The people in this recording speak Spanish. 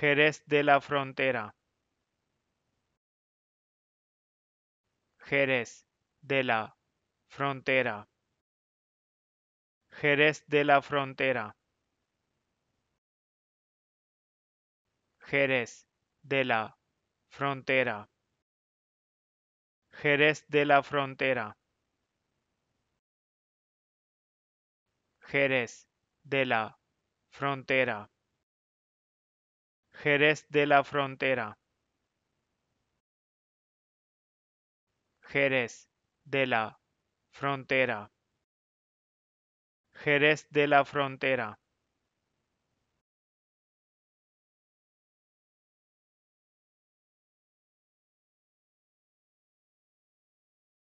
Jerez de la Frontera. Jerez de la Frontera. Jerez de la Frontera. Jerez de la Frontera. Jerez de la Frontera. Jerez de la Frontera. Jerez de la Frontera. Jerez de la Frontera. Jerez de la Frontera.